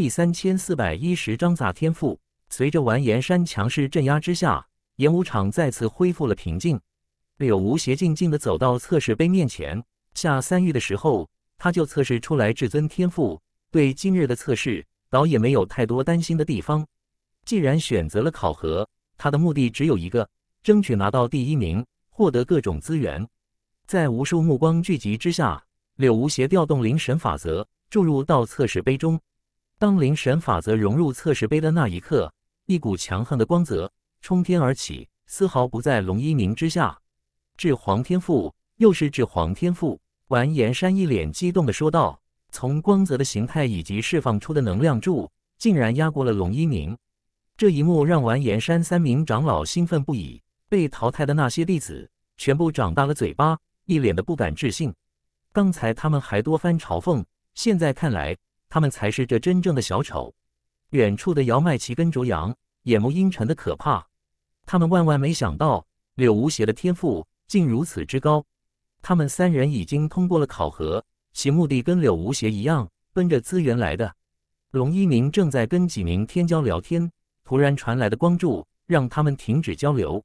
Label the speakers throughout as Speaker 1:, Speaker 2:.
Speaker 1: 第三千四百一十章杂天赋。随着完颜山强势镇压之下，演武场再次恢复了平静。柳无邪静静的走到测试杯面前。下三域的时候，他就测试出来至尊天赋。对今日的测试，倒也没有太多担心的地方。既然选择了考核，他的目的只有一个，争取拿到第一名，获得各种资源。在无数目光聚集之下，柳无邪调动灵神法则，注入到测试杯中。当灵神法则融入测试杯的那一刻，一股强横的光泽冲天而起，丝毫不在龙一鸣之下。至皇天赋，又是至皇天赋！完颜山一脸激动地说道：“从光泽的形态以及释放出的能量柱，竟然压过了龙一鸣！”这一幕让完颜山三名长老兴奋不已，被淘汰的那些弟子全部长大了嘴巴，一脸的不敢置信。刚才他们还多番嘲讽，现在看来。他们才是这真正的小丑。远处的姚麦奇跟卓阳眼眸阴沉的可怕。他们万万没想到柳无邪的天赋竟如此之高。他们三人已经通过了考核，其目的跟柳无邪一样，奔着资源来的。龙一鸣正在跟几名天骄聊天，突然传来的光柱让他们停止交流。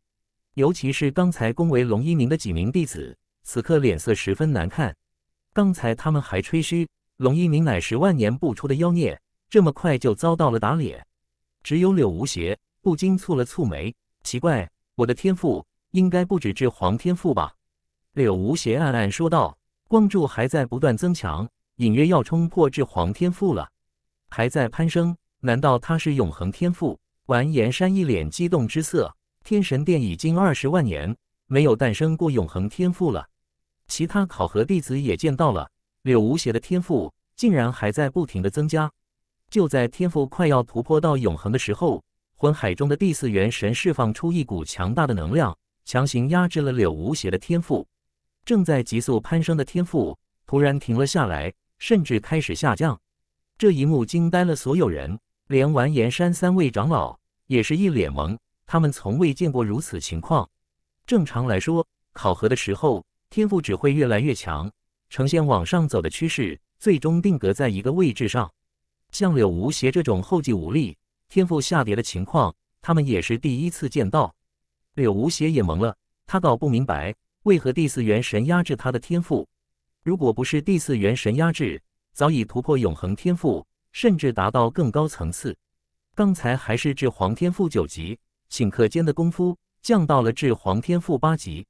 Speaker 1: 尤其是刚才恭维龙一鸣的几名弟子，此刻脸色十分难看。刚才他们还吹嘘。龙一鸣乃十万年不出的妖孽，这么快就遭到了打脸。只有柳无邪不禁蹙了蹙眉，奇怪，我的天赋应该不止至皇天赋吧？柳无邪暗暗说道。光柱还在不断增强，隐约要冲破至皇天赋了，还在攀升。难道他是永恒天赋？完颜山一脸激动之色，天神殿已经二十万年没有诞生过永恒天赋了。其他考核弟子也见到了。柳无邪的天赋竟然还在不停的增加，就在天赋快要突破到永恒的时候，魂海中的第四元神释放出一股强大的能量，强行压制了柳无邪的天赋。正在急速攀升的天赋突然停了下来，甚至开始下降。这一幕惊呆了所有人，连完颜山三位长老也是一脸懵，他们从未见过如此情况。正常来说，考核的时候天赋只会越来越强。呈现往上走的趋势，最终定格在一个位置上。像柳无邪这种后继无力、天赋下跌的情况，他们也是第一次见到。柳无邪也懵了，他搞不明白为何第四元神压制他的天赋。如果不是第四元神压制，早已突破永恒天赋，甚至达到更高层次。刚才还是至皇天赋九级，顷刻间的功夫降到了至皇天赋八级，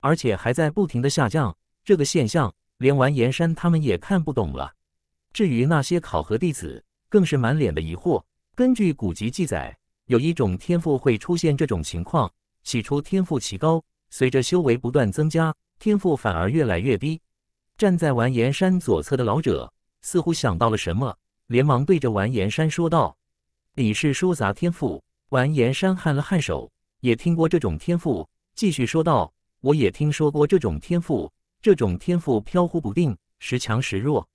Speaker 1: 而且还在不停的下降。这个现象。连完颜山他们也看不懂了。至于那些考核弟子，更是满脸的疑惑。根据古籍记载，有一种天赋会出现这种情况：起初天赋奇高，随着修为不断增加，天赋反而越来越低。站在完颜山左侧的老者似乎想到了什么，连忙对着完颜山说道：“你是说杂天赋？”完颜山颔了颔首，也听过这种天赋，继续说道：“我也听说过这种天赋。”这种天赋飘忽不定，时强时弱。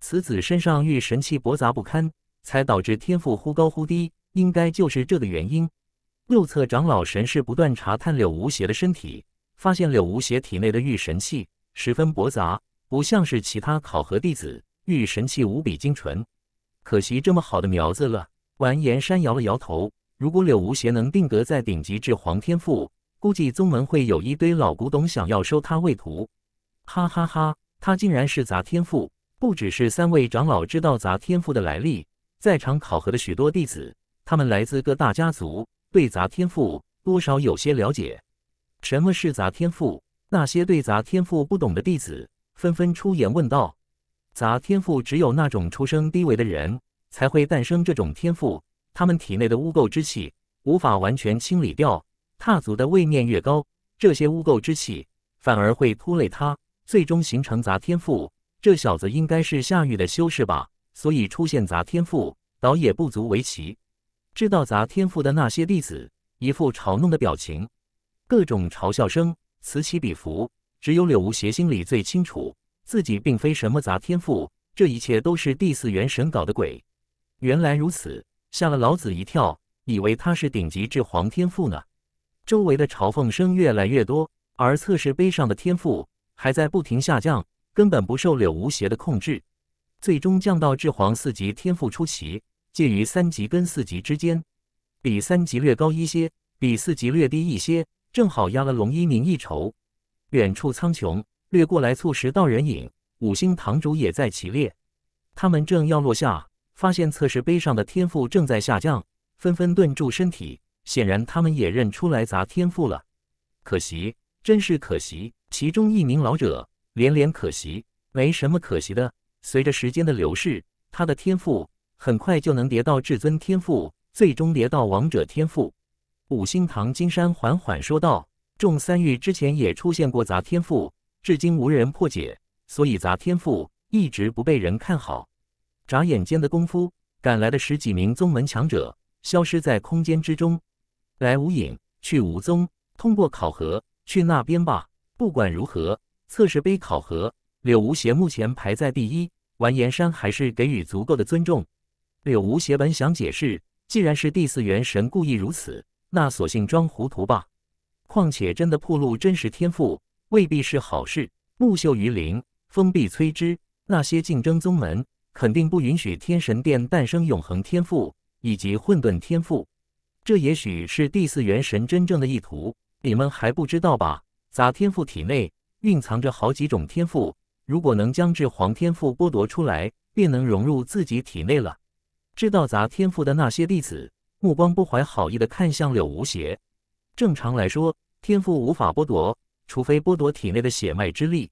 Speaker 1: 此子身上玉神器驳杂不堪，才导致天赋忽高忽低。应该就是这个原因。右侧长老神识不断查探柳无邪的身体，发现柳无邪体内的玉神器十分驳杂，不像是其他考核弟子玉神器无比精纯。可惜这么好的苗子了，完颜山摇了摇头。如果柳无邪能定格在顶级至皇天赋，估计宗门会有一堆老古董想要收他为徒。哈哈哈，他竟然是杂天赋！不只是三位长老知道杂天赋的来历，在场考核的许多弟子，他们来自各大家族，对杂天赋多少有些了解。什么是杂天赋？那些对杂天赋不懂的弟子纷纷出言问道：“杂天赋只有那种出生低微的人才会诞生这种天赋，他们体内的污垢之气无法完全清理掉，踏足的位面越高，这些污垢之气反而会拖累他。”最终形成杂天赋，这小子应该是夏玉的修士吧，所以出现杂天赋倒也不足为奇。知道杂天赋的那些弟子，一副嘲弄的表情，各种嘲笑声此起彼伏。只有柳无邪心里最清楚，自己并非什么杂天赋，这一切都是第四元神搞的鬼。原来如此，吓了老子一跳，以为他是顶级至皇天赋呢。周围的嘲讽声越来越多，而测试碑上的天赋。还在不停下降，根本不受柳无邪的控制，最终降到至皇四级天赋出奇，介于三级跟四级之间，比三级略高一些，比四级略低一些，正好压了龙一鸣一筹。远处苍穹掠过来，促时道人影，五星堂主也在其列，他们正要落下，发现测试碑上的天赋正在下降，纷纷顿住身体，显然他们也认出来砸天赋了，可惜。真是可惜，其中一名老者连连可惜，没什么可惜的。随着时间的流逝，他的天赋很快就能叠到至尊天赋，最终叠到王者天赋。五星堂金山缓缓说道：“众三域之前也出现过杂天赋，至今无人破解，所以杂天赋一直不被人看好。”眨眼间的功夫，赶来的十几名宗门强者消失在空间之中，来无影去无踪。通过考核。去那边吧。不管如何，测试杯考核，柳无邪目前排在第一，完颜山还是给予足够的尊重。柳无邪本想解释，既然是第四元神故意如此，那索性装糊涂吧。况且真的暴露真实天赋，未必是好事。木秀于林，风必摧之。那些竞争宗门，肯定不允许天神殿诞生永恒天赋以及混沌天赋。这也许是第四元神真正的意图。你们还不知道吧？杂天赋体内蕴藏着好几种天赋，如果能将至皇天赋剥夺出来，便能融入自己体内了。知道杂天赋的那些弟子，目光不怀好意地看向柳无邪。正常来说，天赋无法剥夺，除非剥夺体内的血脉之力。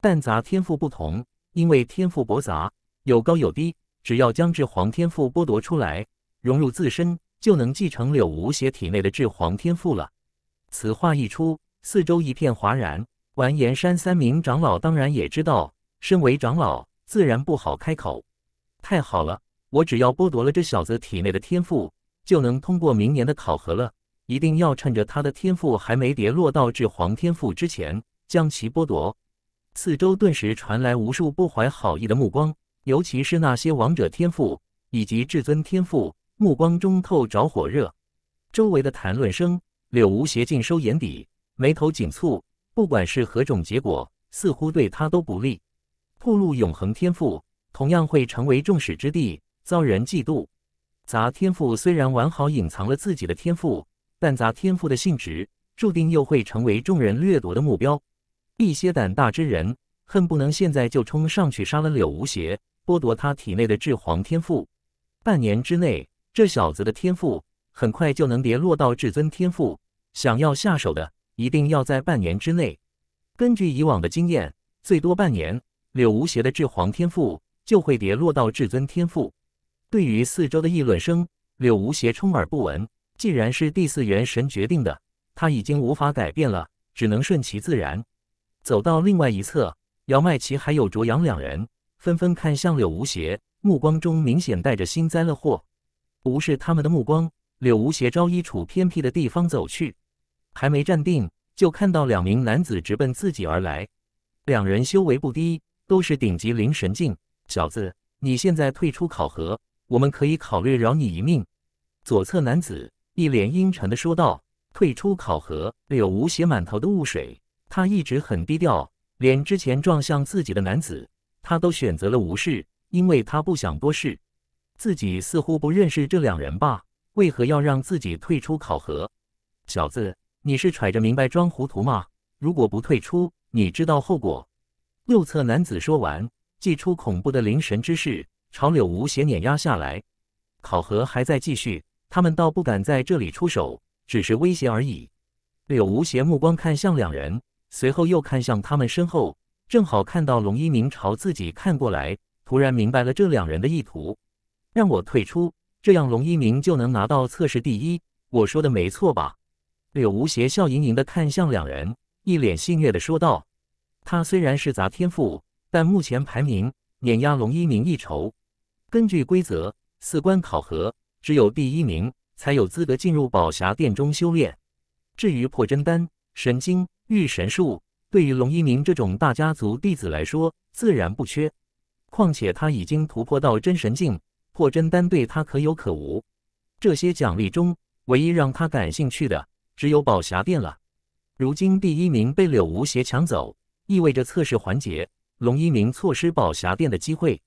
Speaker 1: 但杂天赋不同，因为天赋博杂，有高有低，只要将至皇天赋剥夺出来，融入自身，就能继承柳无邪体内的至皇天赋了。此话一出，四周一片哗然。完颜山三名长老当然也知道，身为长老，自然不好开口。太好了，我只要剥夺了这小子体内的天赋，就能通过明年的考核了。一定要趁着他的天赋还没跌落到至皇天赋之前，将其剥夺。四周顿时传来无数不怀好意的目光，尤其是那些王者天赋以及至尊天赋，目光中透着火热。周围的谈论声。柳无邪尽收眼底，眉头紧蹙。不管是何种结果，似乎对他都不利。暴露永恒天赋，同样会成为众矢之的，遭人嫉妒。杂天赋虽然完好隐藏了自己的天赋，但杂天赋的性质，注定又会成为众人掠夺的目标。一些胆大之人，恨不能现在就冲上去杀了柳无邪，剥夺他体内的至皇天赋。半年之内，这小子的天赋。很快就能跌落到至尊天赋，想要下手的一定要在半年之内。根据以往的经验，最多半年，柳无邪的至皇天赋就会跌落到至尊天赋。对于四周的议论声，柳无邪充耳不闻。既然是第四元神决定的，他已经无法改变了，只能顺其自然。走到另外一侧，姚麦琪还有卓阳两人纷纷看向柳无邪，目光中明显带着幸灾乐祸。无视他们的目光。柳无邪朝一处偏僻的地方走去，还没站定，就看到两名男子直奔自己而来。两人修为不低，都是顶级灵神境。小子，你现在退出考核，我们可以考虑饶你一命。”左侧男子一脸阴沉地说道。“退出考核？”柳无邪满头的雾水。他一直很低调，连之前撞向自己的男子，他都选择了无视，因为他不想多事。自己似乎不认识这两人吧？为何要让自己退出考核？小子，你是揣着明白装糊涂吗？如果不退出，你知道后果。右侧男子说完，祭出恐怖的灵神之势，朝柳无邪碾压下来。考核还在继续，他们倒不敢在这里出手，只是威胁而已。柳无邪目光看向两人，随后又看向他们身后，正好看到龙一鸣朝自己看过来，突然明白了这两人的意图，让我退出。这样，龙一鸣就能拿到测试第一。我说的没错吧？柳无邪笑盈盈的看向两人，一脸戏谑的说道：“他虽然是杂天赋，但目前排名碾压龙一鸣一筹。根据规则，四关考核只有第一名才有资格进入宝霞殿中修炼。至于破真丹、神经、御神术，对于龙一鸣这种大家族弟子来说，自然不缺。况且他已经突破到真神境。”霍真丹对他可有可无，这些奖励中，唯一让他感兴趣的只有宝匣殿了。如今第一名被柳无邪抢走，意味着测试环节龙一鸣错失宝匣殿的机会。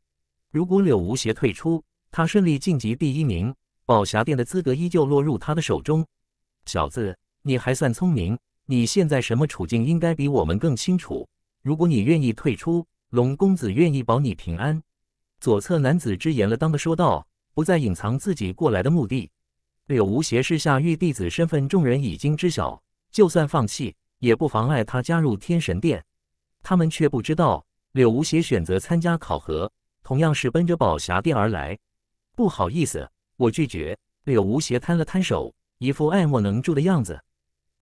Speaker 1: 如果柳无邪退出，他顺利晋级第一名，宝匣殿的资格依旧落入他的手中。小子，你还算聪明，你现在什么处境，应该比我们更清楚。如果你愿意退出，龙公子愿意保你平安。左侧男子直言了当的说道：“不再隐藏自己过来的目的。”柳无邪是下狱弟子身份，众人已经知晓，就算放弃，也不妨碍他加入天神殿。他们却不知道，柳无邪选择参加考核，同样是奔着宝霞殿而来。不好意思，我拒绝。柳无邪摊了摊手，一副爱莫能助的样子。